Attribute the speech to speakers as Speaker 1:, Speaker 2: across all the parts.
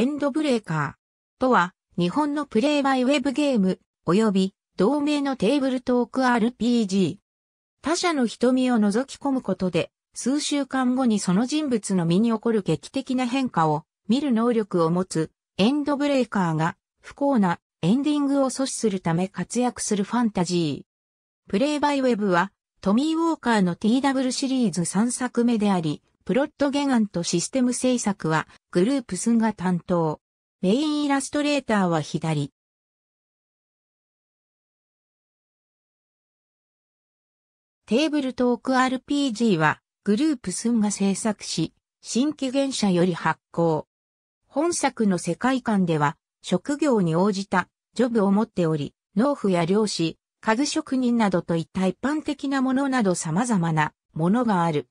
Speaker 1: エンドブレーカーとは、日本のプレイバイウェブゲーム、及び同名のテーブルトーク RPG。他者の瞳を覗き込むことで、数週間後にその人物の身に起こる劇的な変化を見る能力を持つエンドブレーカーが不幸なエンディングを阻止するため活躍するファンタジー。プレイバイウェブはトミー・ウォーカーの TW シリーズ3作目であり、プロット原案とシステム制作はグループスンが担当。メインイラストレーターは左。
Speaker 2: テーブルトーク RPG
Speaker 1: はグループスンが制作し、新規嫌社より発行。本作の世界観では、職業に応じたジョブを持っており、農夫や漁師、家具職人などといった一般的なものなど様々なものがある。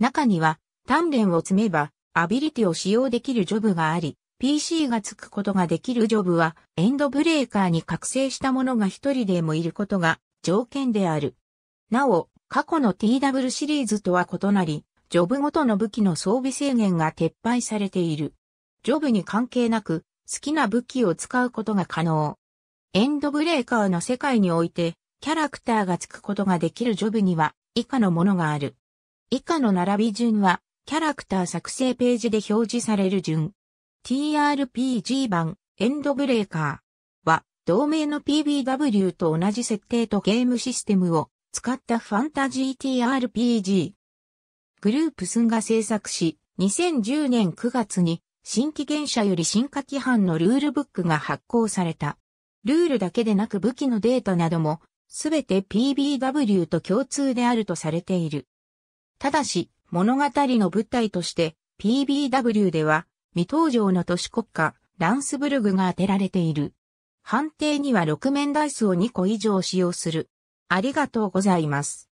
Speaker 1: 中には鍛錬を積めば、アビリティを使用できるジョブがあり、PC がつくことができるジョブは、エンドブレーカーに覚醒した者が一人でもいることが条件である。なお、過去の TW シリーズとは異なり、ジョブごとの武器の装備制限が撤廃されている。ジョブに関係なく、好きな武器を使うことが可能。エンドブレーカーの世界において、キャラクターがつくことができるジョブには、以下のものがある。以下の並び順は、キャラクター作成ページで表示される順。TRPG 版エンドブレーカーは同名の PBW と同じ設定とゲームシステムを使ったファンタジー TRPG。グループスンが制作し、2010年9月に新規原者より進化規範のルールブックが発行された。ルールだけでなく武器のデータなどもすべて PBW と共通であるとされている。ただし、物語の舞台として PBW では未登場の都市国家ランスブルグが当てられている。判定には6面ダイスを2個以上使用する。ありがとうございます。